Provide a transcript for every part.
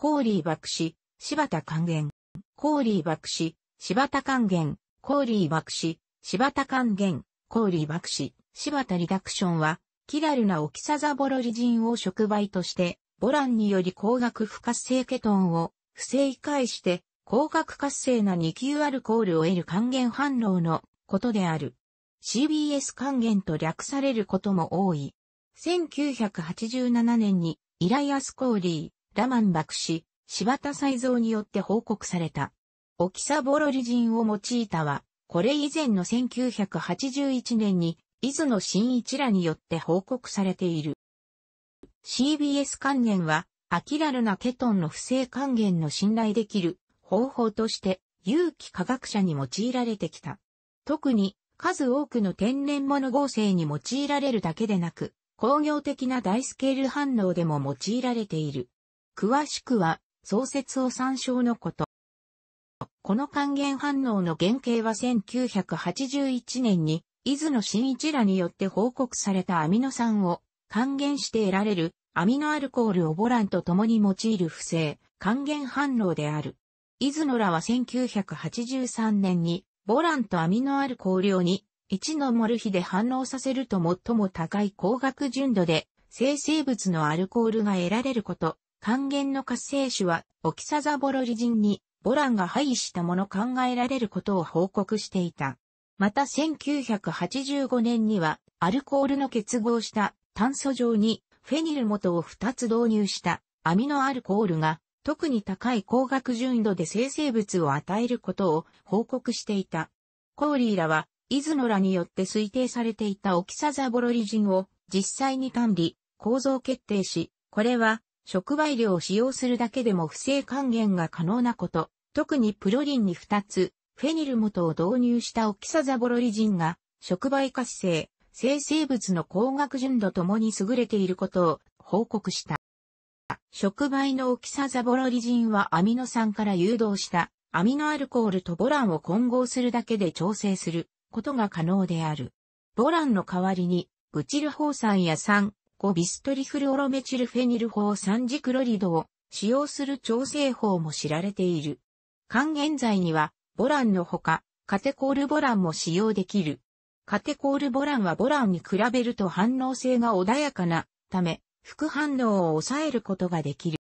コーリー博士、柴田還元。コーリー博士、柴田還元。コーリー博士、柴田還元。コーリー博士、柴田リダクションは、キラルなオキサザボロリジンを触媒として、ボランにより光学不活性ケトンを不正解して、光学活性な 2Q アルコールを得る還元反応のことである。CBS 還元と略されることも多い。1987年にイライアス・コーリー、ラマン博士、柴田才造によって報告された。オキサボロリジンを用いたは、これ以前の1981年に、伊豆の新一らによって報告されている。CBS 関連は、明らルなケトンの不正還元の信頼できる方法として有機化学者に用いられてきた。特に数多くの天然物合成に用いられるだけでなく、工業的な大スケール反応でも用いられている。詳しくは、創設を参照のこと。この還元反応の原型は1981年に、伊豆の新一らによって報告されたアミノ酸を還元して得られるアミノアルコールをボランと共に用いる不正還元反応である。伊豆のらは1983年にボランとアミノアルコールを1のモル比で反応させると最も高い光学純度で生成物のアルコールが得られること還元の活性種は、オキサザボロリジンに、ボランが配したもの考えられることを報告していた。また1985年には、アルコールの結合した炭素状にフェニル元を2つ導入したアミノアルコールが特に高い光学純度で生成物を与えることを報告していた。コーリーらは、イズノラによって推定されていたオキサザボロリジンを実際に管理、構造決定し、これは触媒量を使用するだけでも不正還元が可能なこと、特にプロリンに2つ、フェニル元を導入したオキサザボロリジンが、触媒活性、生成物の光学純度ともに優れていることを報告した。触媒のオキサザボロリジンはアミノ酸から誘導したアミノアルコールとボランを混合するだけで調整することが可能である。ボランの代わりにブチルホウ酸や酸、5ビストリフルオロメチルフェニル法3。次クロリドを使用する調整法も知られている。還元剤には、ボランのほか、カテコールボランも使用できる。カテコールボランはボランに比べると反応性が穏やかなため、副反応を抑えることができる。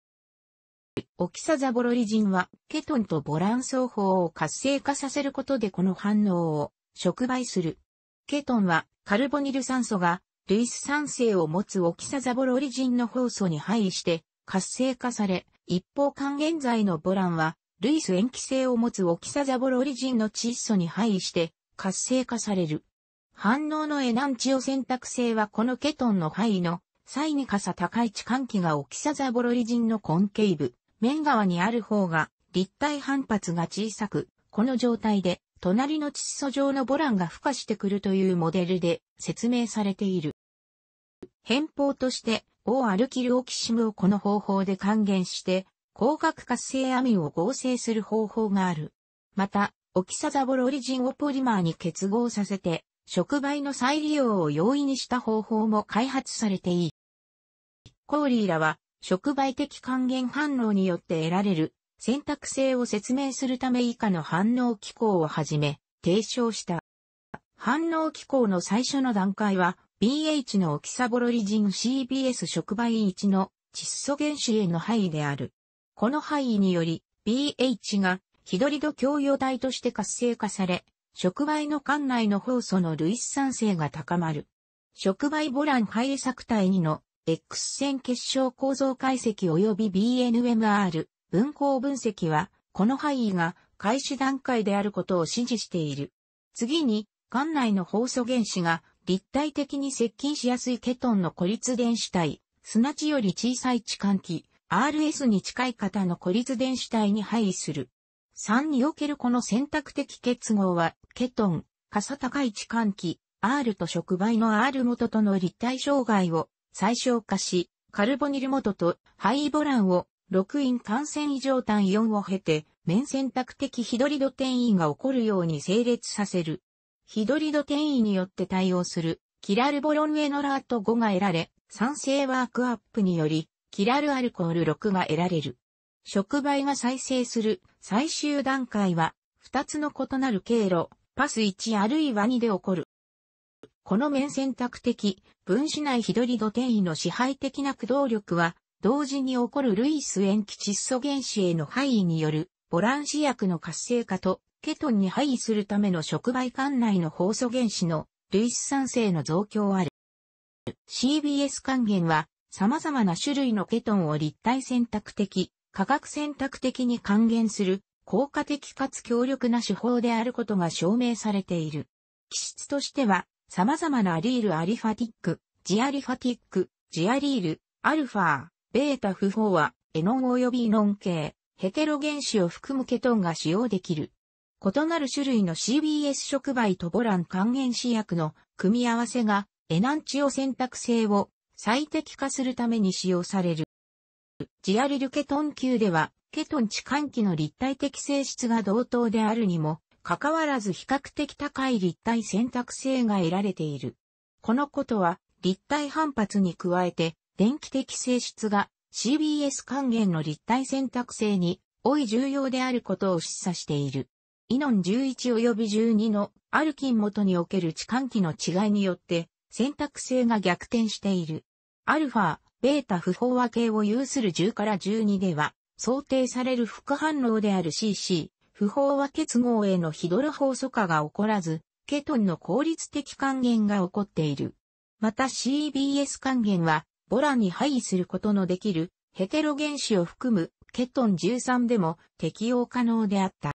オキサザボロリジンは、ケトンとボラン双方を活性化させることでこの反応を触媒する。ケトンはカルボニル酸素がルイス3世を持つオキサザボロリ人の放送に配位して活性化され、一方還現在のボランは、ルイス延期性を持つオキサザボロリ人の窒素に配位して活性化される。反応のエナンチオ選択性はこのケトンの範囲の際に傘高い置換器がオキサザボロリ人の根底部、面側にある方が立体反発が小さく、この状態で隣の窒素状のボランが孵化してくるというモデルで説明されている。変法として、オアルキルオキシムをこの方法で還元して、光学活性アミンを合成する方法がある。また、オキサザボロリジンをポリマーに結合させて、触媒の再利用を容易にした方法も開発されていい。コーリーらは、触媒的還元反応によって得られる選択性を説明するため以下の反応機構をはじめ、提唱した。反応機構の最初の段階は、BH のオキサボロリジン CBS 触媒1の窒素原子への範囲である。この範囲により、BH がヒドリド共用体として活性化され、触媒の管内の酵素の類酸性が高まる。触媒ボラン肺作体2の X 線結晶構造解析及び BNMR 分光分析は、この範囲が開始段階であることを指示している。次に、管内の酵素原子が立体的に接近しやすいケトンの孤立電子体、すなちより小さい置換器、RS に近い型の孤立電子体に配位する。3におけるこの選択的結合は、ケトン、かさ高い置換器、R と触媒の R 元との立体障害を最小化し、カルボニル元とハイボランを6因感染異常単4を経て、面選択的ヒドリド転移が起こるように整列させる。ヒドリド転移によって対応する、キラルボロンエノラート5が得られ、酸性ワークアップにより、キラルアルコール6が得られる。触媒が再生する最終段階は、2つの異なる経路、パス1あるいは2で起こる。この面選択的、分子内ヒドリド転移の支配的な駆動力は、同時に起こるルイス塩基窒素原子への範囲によるボランシ薬の活性化と、ケトンに配位するための触媒管内の酵素原子の類似酸性の増強ある。CBS 還元は、様々な種類のケトンを立体選択的、化学選択的に還元する、効果的かつ強力な手法であることが証明されている。気質としては、様々なアリールアリファティック、ジアリファティック、ジアリール、アルファ、ベータ不法は、エノン及びイノン系、ヘテロ原子を含むケトンが使用できる。異なる種類の CBS 触媒とボラン還元試薬の組み合わせがエナンチオ選択性を最適化するために使用される。ジアリルケトン級では、ケトン置換器の立体的性質が同等であるにも、かかわらず比較的高い立体選択性が得られている。このことは、立体反発に加えて、電気的性質が CBS 還元の立体選択性に、多い重要であることを示唆している。イノン11及び12のアルキン元における置換器の違いによって選択性が逆転している。アルファ、ベータ不飽和系を有する10から12では想定される副反応である CC、不飽和結合へのヒドロ法素化が起こらず、ケトンの効率的還元が起こっている。また CBS 還元はボラに配位することのできるヘテロ原子を含むケトン13でも適用可能であった。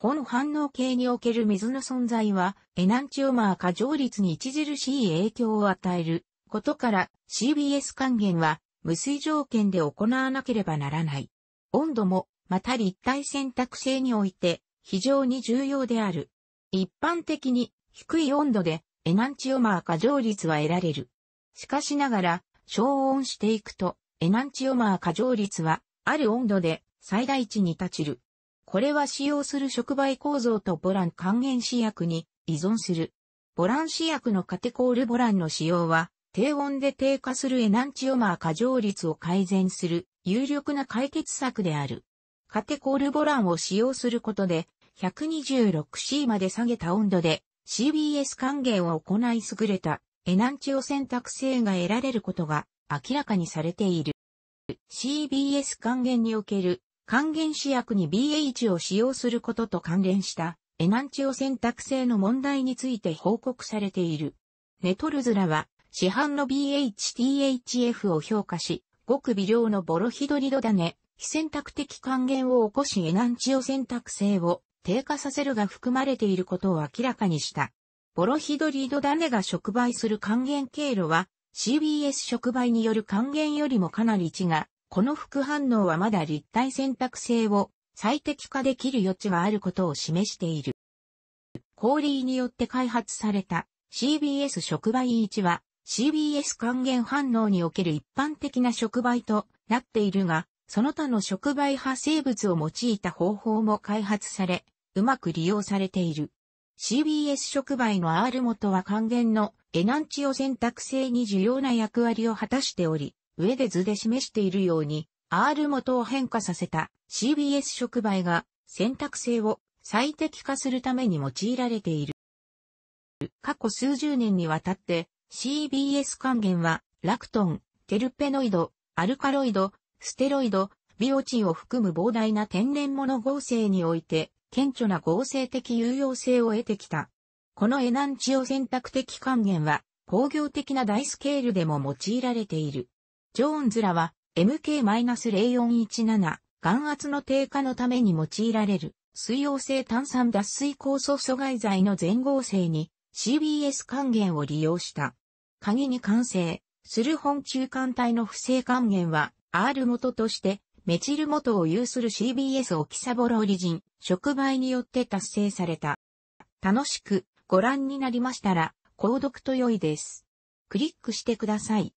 本反応系における水の存在はエナンチオマー過剰率に著しい影響を与えることから CBS 還元は無水条件で行わなければならない。温度もまた立体選択性において非常に重要である。一般的に低い温度でエナンチオマー過剰率は得られる。しかしながら消音していくと、エナンチオマー過剰率は、ある温度で最大値に立ちる。これは使用する触媒構造とボラン還元試薬に依存する。ボラン試薬のカテコールボランの使用は、低温で低下するエナンチオマー過剰率を改善する有力な解決策である。カテコールボランを使用することで、126C まで下げた温度で CBS 還元を行い優れたエナンチオ選択性が得られることが明らかにされている。CBS 還元における還元試薬に BH を使用することと関連したエナンチオ選択性の問題について報告されている。ネトルズラは市販の BHTHF を評価し、ごく微量のボロヒドリドダネ、非選択的還元を起こしエナンチオ選択性を低下させるが含まれていることを明らかにした。ボロヒドリードダネが触媒する還元経路は CBS 触媒による還元よりもかなり違う。この副反応はまだ立体選択性を最適化できる余地があることを示している。コーリーによって開発された CBS 触媒1は CBS 還元反応における一般的な触媒となっているが、その他の触媒派生物を用いた方法も開発され、うまく利用されている。CBS 触媒の R 元は還元のエナンチオ選択性に重要な役割を果たしており、上で図で示しているように、R 元を変化させた CBS 触媒が選択性を最適化するために用いられている。過去数十年にわたって CBS 還元はラクトン、テルペノイド、アルカロイド、ステロイド、ビオチンを含む膨大な天然物合成において顕著な合成的有用性を得てきた。このエナンチオ選択的還元は工業的な大スケールでも用いられている。ジョーンズらは MK-0417 眼圧の低下のために用いられる水溶性炭酸脱水酵素阻害剤の全合成に CBS 還元を利用した。鍵に完成する本中間体の不正還元は R 元としてメチル元を有する CBS オキサボロオリジン、触媒によって達成された。楽しくご覧になりましたら、購読と良いです。クリックしてください。